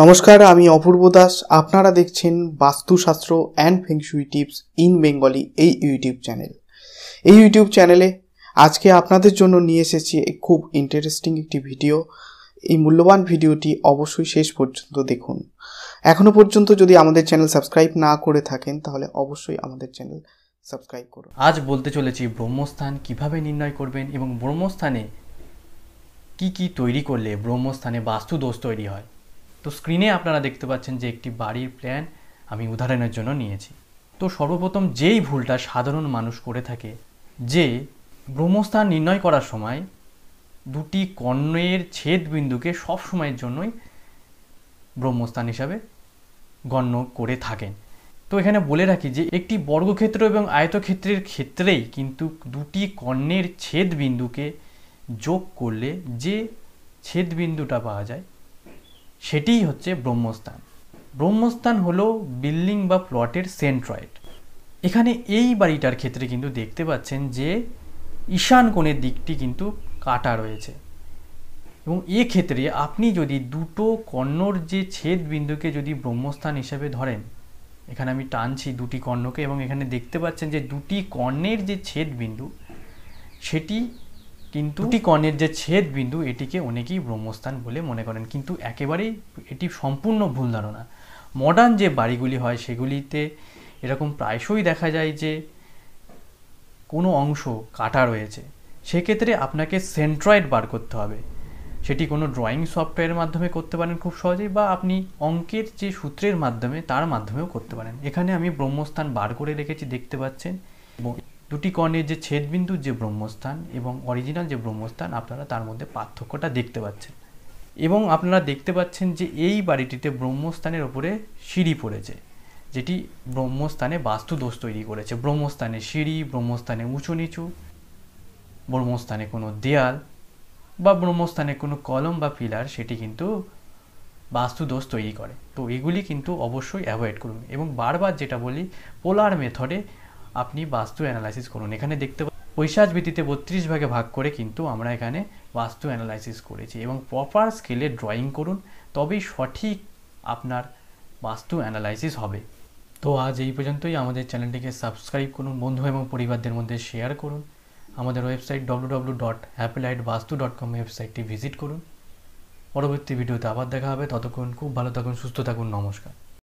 নমস্কার আমি অপূর্ব দাস আপনারা দেখছেন vastu shastra and feng shui tips in Bengali এই ইউটিউব চ্যানেল এই ইউটিউব চ্যানেলে আজকে আপনাদের জন্য নিয়ে এসেছি খুব ইন্টারেস্টিং একটি ভিডিও এই মূল্যবান ভিডিওটি অবশ্যই শেষ পর্যন্ত দেখুন এখনও পর্যন্ত যদি আমাদের চ্যানেল সাবস্ক্রাইব না করে থাকেন তাহলে অবশ্যই আমাদের চ্যানেল সাবস্ক্রাইব করুন আজ বলতে চলেছি ব্রহ্মস্থান কিভাবে নির্ণয় করবেন এবং ব্রহ্মস্থানে কি কি তৈরি করলে ব্রহ্মস্থানে বাস্তুদোষ তৈরি হয় তো স্ক্রিনে আপনারা দেখতে পাচ্ছেন যে একটি বাড়ির প্ল্যান আমি উদাহরণের জন্য নিয়েছি তো সর্বপ্রথম যেই ভুলটা সাধারণ মানুষ করে থাকে যে ব্রহ্মস্থান নির্ণয় করার সময় দুটি কর্ণের ছেদ বিন্দুকে সবসময়ের জন্যই ব্রহ্মস্থান হিসাবে গণ্য করে থাকেন তো এখানে বলে রাখি যে একটি বর্গক্ষেত্র এবং আয়তক্ষেত্রের ক্ষেত্রেই কিন্তু দুটি কর্ণের ছেদ বিন্দুকে যোগ করলে যে ছেদ বিন্দুটা পাওয়া যায় সেটিই হচ্ছে ব্রহ্মস্থান ব্রহ্মস্থান হলো বিল্ডিং বা প্লটের সেন্ট্রয়েড এখানে এই বাড়িটার ক্ষেত্রে কিন্তু দেখতে পাচ্ছেন যে ঈশান কোণের দিকটি কিন্তু কাটা রয়েছে এবং ক্ষেত্রে আপনি যদি দুটো কর্ণর যে ছেদ বিন্দুকে যদি ব্রহ্মস্থান হিসেবে ধরেন এখানে আমি টানছি দুটি কর্ণকে এবং এখানে দেখতে পাচ্ছেন যে দুটি কর্ণের যে ছেদ বিন্দু সেটি কিন্তু কণের যে ছেদ বিন্দু এটিকে অনেকেই ব্রহ্মস্থান বলে মনে করেন কিন্তু একেবারেই এটি সম্পূর্ণ ভুল ধারণা মডার্ন যে বাড়িগুলি হয় সেগুলিতে এরকম প্রায়শই দেখা যায় যে কোনো অংশ কাটা রয়েছে সেক্ষেত্রে আপনাকে সেন্ট্রয়েড বার করতে হবে সেটি কোনো ড্রয়িং সফটওয়্যারের মাধ্যমে করতে পারেন খুব সহজেই বা আপনি অঙ্কের যে সূত্রের মাধ্যমে তার মাধ্যমেও করতে পারেন এখানে আমি ব্রহ্মস্থান বার করে রেখেছি দেখতে পাচ্ছেন দুটি কর্ণের যে ছেদবিন্দুর যে ব্রহ্মস্থান এবং অরিজিনাল যে ব্রহ্মস্থান আপনারা তার মধ্যে পার্থক্যটা দেখতে পাচ্ছেন এবং আপনারা দেখতে পাচ্ছেন যে এই বাড়িটিতে ব্রহ্মস্থানের ওপরে সিঁড়ি পড়েছে যেটি ব্রহ্মস্থানে বাস্তুদোষ তৈরি করেছে ব্রহ্মস্থানে সিঁড়ি ব্রহ্মস্থানে উঁচু নিচু ব্রহ্মস্থানে কোনো দেয়াল বা ব্রহ্মস্থানে কোনো কলম বা পিলার সেটি কিন্তু বাস্তুদোষ তৈরি করে তো এগুলি কিন্তু অবশ্যই অ্যাভয়েড করুন এবং বারবার যেটা বলি পোলার মেথডে আপনি বাস্তু অ্যানালাইসিস করুন এখানে দেখতে পৈশাচ ভিত্তিতে বত্রিশ ভাগে ভাগ করে কিন্তু আমরা এখানে বাস্তু অ্যানালাইসিস করেছি এবং প্রপার স্কেলে ড্রয়িং করুন তবেই সঠিক আপনার বাস্তু অ্যানালাইসিস হবে তো আজ এই পর্যন্তই আমাদের চ্যানেলটিকে সাবস্ক্রাইব করুন বন্ধু এবং পরিবারদের মধ্যে শেয়ার করুন আমাদের ওয়েবসাইট ডব্লু ডব্লু ডট অ্যাপেলাইট বাস্তু ডট কম ওয়েবসাইটটি ভিজিট করুন পরবর্তী ভিডিওতে আবার দেখা হবে ততক্ষণ খুব ভালো থাকুন সুস্থ থাকুন নমস্কার